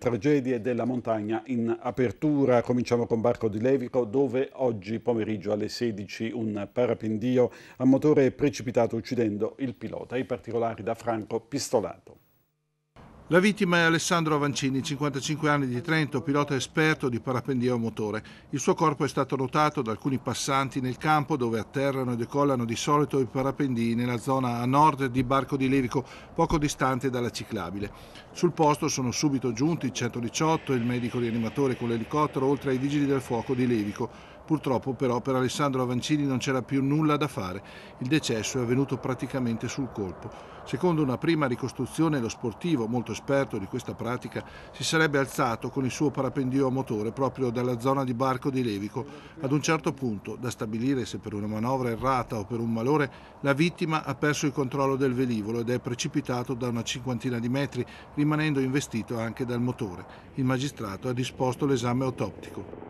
tragedie della montagna in apertura. Cominciamo con Barco di Levico dove oggi pomeriggio alle 16 un parapendio a motore è precipitato uccidendo il pilota. I particolari da Franco Pistolato. La vittima è Alessandro Avancini, 55 anni di Trento, pilota esperto di parapendio a motore. Il suo corpo è stato notato da alcuni passanti nel campo dove atterrano e decollano di solito i parapendii nella zona a nord di Barco di Levico, poco distante dalla ciclabile. Sul posto sono subito giunti il 118, il medico rianimatore con l'elicottero, oltre ai vigili del fuoco di Levico. Purtroppo però per Alessandro Avancini non c'era più nulla da fare, il decesso è avvenuto praticamente sul colpo. Secondo una prima ricostruzione lo sportivo, molto esperto di questa pratica, si sarebbe alzato con il suo parapendio a motore proprio dalla zona di barco di Levico. Ad un certo punto, da stabilire se per una manovra errata o per un malore, la vittima ha perso il controllo del velivolo ed è precipitato da una cinquantina di metri, rimanendo investito anche dal motore. Il magistrato ha disposto l'esame autoptico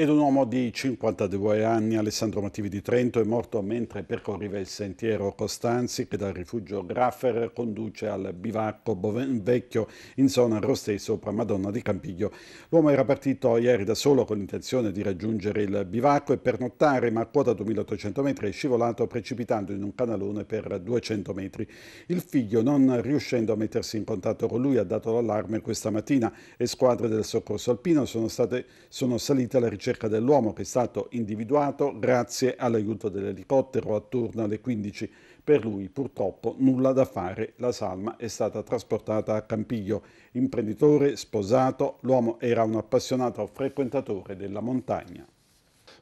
ed un uomo di 52 anni, Alessandro Mattivi di Trento, è morto mentre percorreva il sentiero Costanzi che dal rifugio Graffer conduce al bivacco Bovenvecchio in zona Rostè sopra Madonna di Campiglio. L'uomo era partito ieri da solo con l'intenzione di raggiungere il bivacco e pernottare, ma a quota 2800 metri è scivolato precipitando in un canalone per 200 metri. Il figlio, non riuscendo a mettersi in contatto con lui, ha dato l'allarme questa mattina e squadre del soccorso alpino sono, state, sono salite alla ricerca ricerca dell'uomo che è stato individuato grazie all'aiuto dell'elicottero attorno alle 15. Per lui purtroppo nulla da fare, la salma è stata trasportata a Campiglio. Imprenditore, sposato, l'uomo era un appassionato frequentatore della montagna.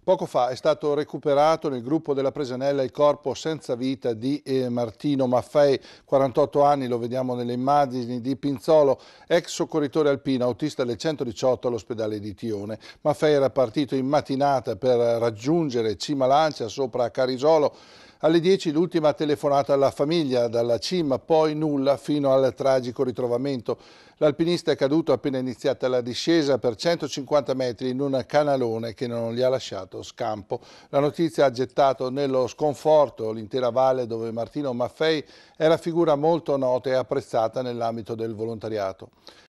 Poco fa è stato recuperato nel gruppo della Presanella il corpo senza vita di eh, Martino Maffei, 48 anni, lo vediamo nelle immagini di Pinzolo, ex soccorritore alpino, autista del 118 all'ospedale di Tione. Maffei era partito in mattinata per raggiungere Cima Lancia sopra Carisolo alle 10 l'ultima telefonata alla famiglia, dalla cima, poi nulla fino al tragico ritrovamento. L'alpinista è caduto appena iniziata la discesa per 150 metri in un canalone che non gli ha lasciato scampo. La notizia ha gettato nello sconforto l'intera valle dove Martino Maffei era figura molto nota e apprezzata nell'ambito del volontariato.